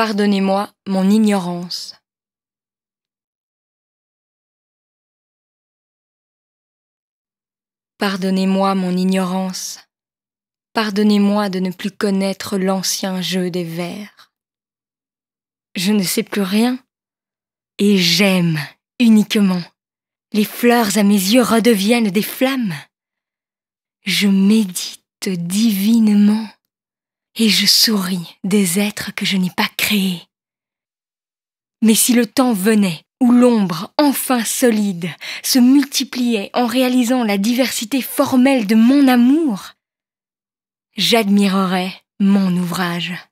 Pardonnez-moi mon ignorance. Pardonnez-moi mon ignorance. Pardonnez-moi de ne plus connaître l'ancien jeu des vers. Je ne sais plus rien et j'aime uniquement. Les fleurs à mes yeux redeviennent des flammes. Je médite divinement et je souris des êtres que je n'ai pas mais si le temps venait où l'ombre, enfin solide, se multipliait en réalisant la diversité formelle de mon amour, j'admirerais mon ouvrage.